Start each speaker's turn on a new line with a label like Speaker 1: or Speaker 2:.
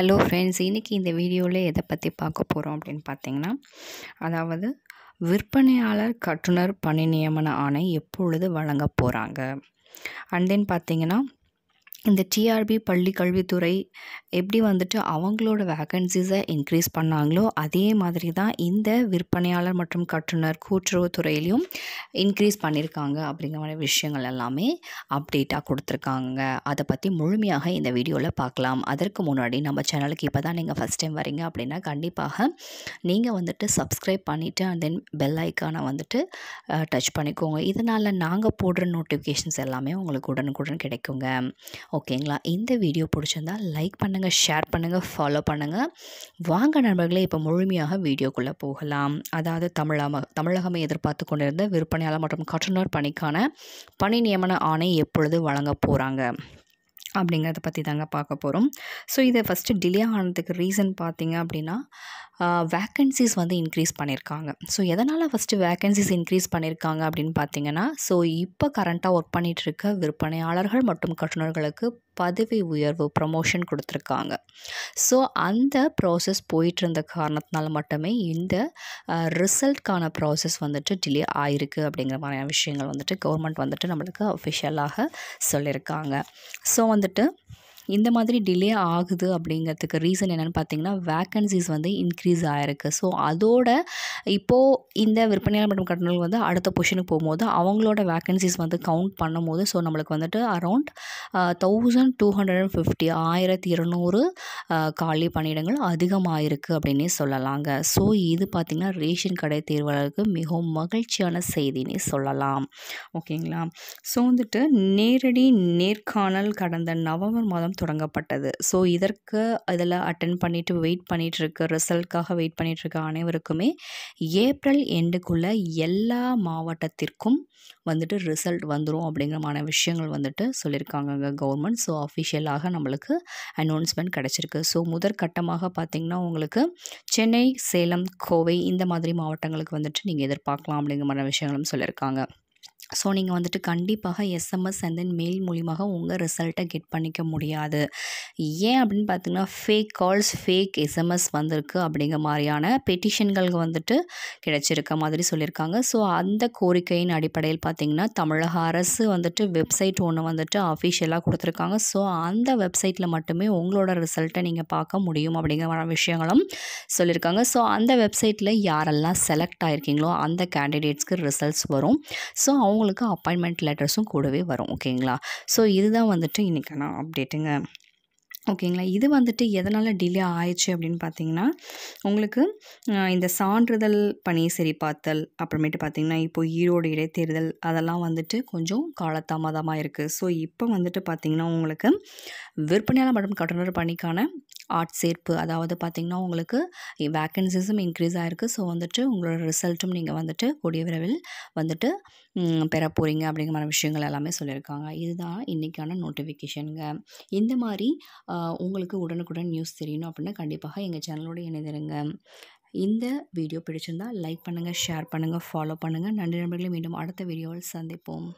Speaker 1: hello friends இன்றைக்கி இந்த வீடியோவில் எதை பற்றி பார்க்க போகிறோம் அப்படின்னு பார்த்தீங்கன்னா அதாவது விற்பனையாளர் கட்டுனர் பணி நியமன ஆணை எப்பொழுது வழங்க போகிறாங்க அண்ட் தென் பார்த்தீங்கன்னா இந்த டிஆர்பி பள்ளி கல்வித்துறை எப்படி வந்துட்டு அவங்களோட வேகன்சிஸை இன்க்ரீஸ் பண்ணாங்களோ அதே மாதிரி தான் இந்த விற்பனையாளர் மற்றும் கட்டுனர் கூட்டுறவு துறையிலையும் இன்க்ரீஸ் பண்ணியிருக்காங்க அப்படிங்கிற மாதிரி விஷயங்கள் எல்லாமே அப்டேட்டாக கொடுத்துருக்காங்க அதை பற்றி முழுமையாக இந்த வீடியோவில் பார்க்கலாம் அதற்கு முன்னாடி நம்ம சேனலுக்கு இப்போ தான் நீங்கள் ஃபஸ்ட் டைம் வரீங்க அப்படின்னா கண்டிப்பாக நீங்கள் வந்துட்டு சப்ஸ்கிரைப் பண்ணிவிட்டு அண்ட் தென் பெல் ஐக்கானை வந்துட்டு டச் பண்ணிக்கோங்க இதனால் நாங்கள் போடுற நோட்டிஃபிகேஷன்ஸ் எல்லாமே உங்களுக்கு உடனுக்குடன் கிடைக்குங்க ஓகேங்களா இந்த வீடியோ பிடிச்சிருந்தா லைக் பண்ணுங்கள் ஷேர் பண்ணுங்கள் ஃபாலோ பண்ணுங்கள் வாங்க நண்பர்களே இப்போ முழுமையாக வீடியோக்குள்ளே போகலாம் அதாவது தமிழக தமிழகமே எதிர்பார்த்து கொண்டிருந்த விற்பனையாளர் மற்றும் கட்டுநர் பணிக்கான பணி நியமன ஆணை எப்பொழுது வழங்க போகிறாங்க அப்படிங்கிறத பற்றி தாங்க பார்க்க போகிறோம் ஸோ இதை ஃபஸ்ட்டு டிலே ஆனதுக்கு ரீசன் பார்த்தீங்க அப்படின்னா வேக்கன்சிஸ் வந்து இன்க்ரீஸ் பண்ணியிருக்காங்க ஸோ எதனால் ஃபஸ்ட்டு வேக்கன்சிஸ் இன்க்ரீஸ் பண்ணியிருக்காங்க அப்படின்னு பார்த்தீங்கன்னா ஸோ இப்போ கரண்ட்டாக ஒர்க் பண்ணிகிட்ருக்க விற்பனையாளர்கள் மற்றும் கட்டுநர்களுக்கு பதவி உயர்வு ப்ரமோஷன் கொடுத்துருக்காங்க ஸோ அந்த ப்ராசஸ் போயிட்டு இருந்த காரணத்தினால மட்டுமே இந்த ரிசல்ட்கான ப்ராசஸ் வந்துட்டு டிலே ஆயிருக்கு அப்படிங்கிற மாதிரியான விஷயங்கள் வந்துட்டு கவர்மெண்ட் வந்துட்டு நம்மளுக்கு அஃபிஷியலாக சொல்லியிருக்காங்க ஸோ வந்துட்டு இந்த மாதிரி டிலே ஆகுது அப்படிங்கிறதுக்கு ரீசன் என்னென்னு பார்த்தீங்கன்னா வேக்கன்சிஸ் வந்து இன்க்ரீஸ் ஆகிருக்கு ஸோ அதோட இப்போது இந்த விற்பனையாளர் மற்றும் கட்டணங்கள் வந்து அடுத்த பொசிஷனுக்கு போகும்போது அவங்களோட வேக்கன்சிஸ் வந்து கவுண்ட் பண்ணும்போது ஸோ நம்மளுக்கு வந்துட்டு around thousand two hundred and fifty ஆயிரத்தி இருநூறு காலி பணியிடங்கள் அதிகமாக இருக்குது அப்படின்னே சொல்லலாங்க ஸோ இது பார்த்திங்கன்னா ரேஷன் கடை தேர்வாளருக்கு மிகவும் மகிழ்ச்சியான செய்தின்னு சொல்லலாம் ஓகேங்களா ஸோ வந்துட்டு நேரடி நேர்காணல் கடந்த நவம்பர் மாதம் தொடங்கப்பட்டது ஸோ இதற்கு இதில் அட்டன் பண்ணிவிட்டு வெயிட் பண்ணிகிட்ருக்க ரிசல்ட்காக வெயிட் பண்ணிகிட்ருக்க அனைவருக்குமே ஏப்ரல் எண்டுக்குள்ளே எல்லா மாவட்டத்திற்கும் வந்துட்டு ரிசல்ட் வந்துடும் அப்படிங்கிறமான விஷயங்கள் வந்துட்டு சொல்லியிருக்காங்க கவர்மெண்ட் ஸோ அஃபிஷியலாக நம்மளுக்கு அனௌன்ஸ்மெண்ட் கிடச்சிருக்கு ஸோ முதற்கட்டமாக பார்த்திங்கன்னா உங்களுக்கு சென்னை சேலம் கோவை இந்த மாதிரி மாவட்டங்களுக்கு வந்துட்டு நீங்கள் எதிர்பார்க்கலாம் அப்படிங்கிற மாதிரி விஷயங்களும் சொல்லியிருக்காங்க ஸோ நீங்கள் வந்துட்டு கண்டிப்பாக எஸ்எம்எஸ் அண்ட் தென் மெயில் மூலியமாக உங்கள் ரிசல்ட்டை கெட் பண்ணிக்க முடியாது ஏன் அப்படின்னு பார்த்தீங்கன்னா ஃபேக் கால்ஸ் ஃபேக் எஸ்எம்எஸ் வந்திருக்கு அப்படிங்கிற மாதிரியான பெட்டிஷன்களுக்கு வந்துட்டு கிடைச்சிருக்க மாதிரி சொல்லியிருக்காங்க ஸோ அந்த கோரிக்கையின் அடிப்படையில் பார்த்திங்கன்னா தமிழக அரசு வந்துட்டு வெப்சைட் ஒன்று வந்துட்டு அஃபிஷியலாக கொடுத்துருக்காங்க ஸோ அந்த வெப்சைட்டில் மட்டுமே உங்களோட ரிசல்ட்டை நீங்கள் பார்க்க முடியும் அப்படிங்கிற விஷயங்களும் சொல்லியிருக்காங்க ஸோ அந்த வெப்சைட்டில் யாரெல்லாம் செலக்ட் ஆகிருக்கீங்களோ அந்த கேண்டிடேட்ஸ்க்கு ரிசல்ட்ஸ் வரும் ஸோ அவங்க அவங்களுக்கு அப்பாயின்மெண்ட் லெட்டர்ஸும் கூடவே வரும் ஓகேங்களா ஸோ இதுதான் வந்துட்டு இன்றைக்கான அப்டேட்டுங்க ஓகேங்களா இது வந்துட்டு எதனால் டிலே ஆயிடுச்சு அப்படின்னு பார்த்தீங்கன்னா உங்களுக்கு இந்த சான்றிதழ் பணி சரி பார்த்தல் அப்புறமேட்டு பார்த்திங்கன்னா இப்போ ஈரோடு இடைத்தேர்தல் அதெல்லாம் வந்துட்டு கொஞ்சம் காலதாமதமாக இருக்குது ஸோ இப்போ வந்துட்டு பார்த்திங்கன்னா உங்களுக்கு விற்பனையாளர் மற்றும் கட்டுநர் பணிக்கான ஆர்ட் சேர்ப்பு அதாவது பார்த்திங்கன்னா உங்களுக்கு வேக்கன்சிஸும் இன்க்ரீஸ் ஆகிருக்கு ஸோ வந்துட்டு உங்களோட ரிசல்ட்டும் நீங்கள் வந்துட்டு கூடிய விரைவில் வந்துட்டு பெற போகிறீங்க அப்படிங்கிற மாதிரி விஷயங்கள் எல்லாமே சொல்லியிருக்காங்க இதுதான் இன்றைக்கான நோட்டிஃபிகேஷனுங்க இந்த மாதிரி உங்களுக்கு உடனுக்குடன் நியூஸ் தெரியணும் அப்படின்னா கண்டிப்பாக எங்கள் சேனலோடு இணைந்துருங்க இந்த வீடியோ பிடிச்சிருந்தால் லைக் பண்ணுங்கள் ஷேர் பண்ணுங்கள் ஃபாலோ பண்ணுங்கள் நன்றி நண்பர்களே மீண்டும் அடுத்த வீடியோவில் சந்திப்போம்